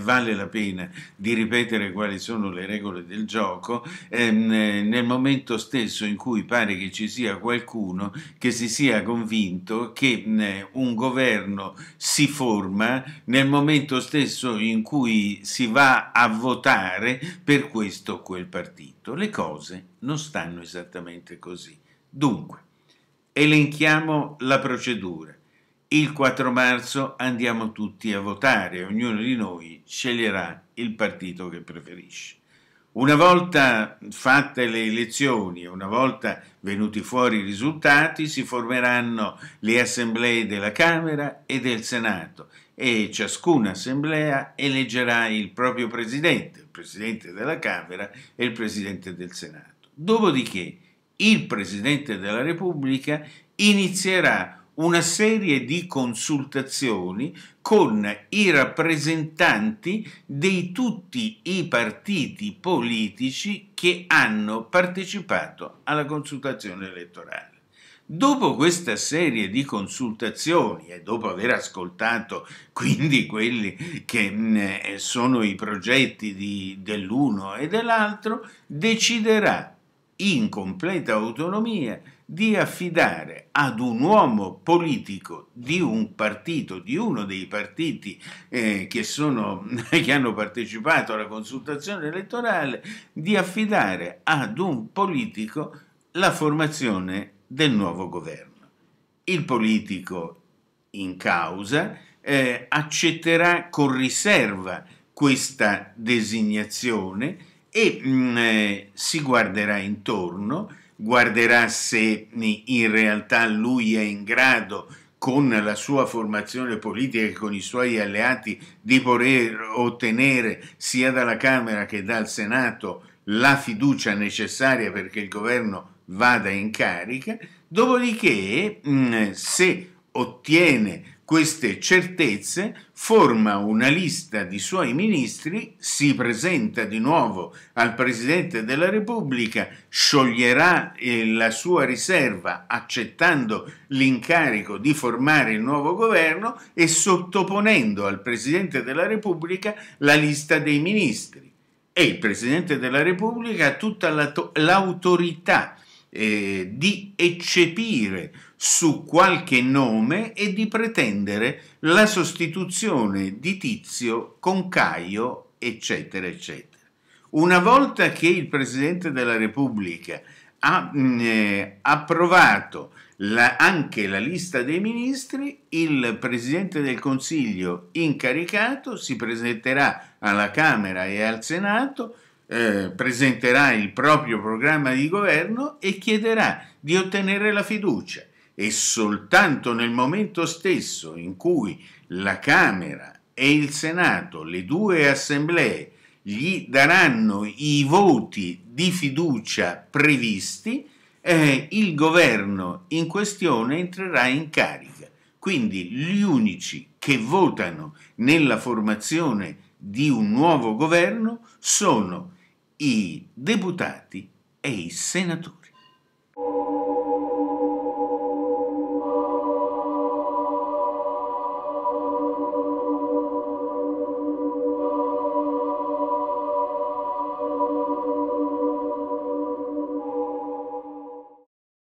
vale la pena di ripetere quali sono le regole del gioco ehm, nel momento stesso in cui pare che ci sia qualcuno che si sia convinto che mh, un governo si forma nel momento stesso in cui si va a votare per questo o quel partito. Le cose non stanno esattamente così. Dunque, elenchiamo la procedura. Il 4 marzo andiamo tutti a votare, ognuno di noi sceglierà il partito che preferisce. Una volta fatte le elezioni e una volta venuti fuori i risultati, si formeranno le assemblee della Camera e del Senato e ciascuna assemblea eleggerà il proprio presidente, il presidente della Camera e il presidente del Senato. Dopodiché il presidente della Repubblica inizierà una serie di consultazioni con i rappresentanti di tutti i partiti politici che hanno partecipato alla consultazione elettorale. Dopo questa serie di consultazioni e dopo aver ascoltato quindi quelli che mm, eh, sono i progetti dell'uno e dell'altro, deciderà in completa autonomia di affidare ad un uomo politico di un partito, di uno dei partiti eh, che, sono, che hanno partecipato alla consultazione elettorale, di affidare ad un politico la formazione del nuovo governo. Il politico in causa eh, accetterà con riserva questa designazione e mh, mm, eh, si guarderà intorno, guarderà se mm, in realtà lui è in grado con la sua formazione politica e con i suoi alleati di poter ottenere sia dalla Camera che dal Senato la fiducia necessaria perché il governo vada in carica, dopodiché mh, mm, se ottiene queste certezze, forma una lista di suoi ministri, si presenta di nuovo al Presidente della Repubblica, scioglierà eh, la sua riserva accettando l'incarico di formare il nuovo governo e sottoponendo al Presidente della Repubblica la lista dei ministri. E il Presidente della Repubblica ha tutta l'autorità eh, di eccepire su qualche nome e di pretendere la sostituzione di Tizio con Caio, eccetera, eccetera. Una volta che il Presidente della Repubblica ha mm, eh, approvato la, anche la lista dei ministri, il Presidente del Consiglio incaricato si presenterà alla Camera e al Senato eh, presenterà il proprio programma di governo e chiederà di ottenere la fiducia e soltanto nel momento stesso in cui la Camera e il Senato, le due assemblee, gli daranno i voti di fiducia previsti, eh, il governo in questione entrerà in carica. Quindi gli unici che votano nella formazione di un nuovo governo sono i deputati e i senatori.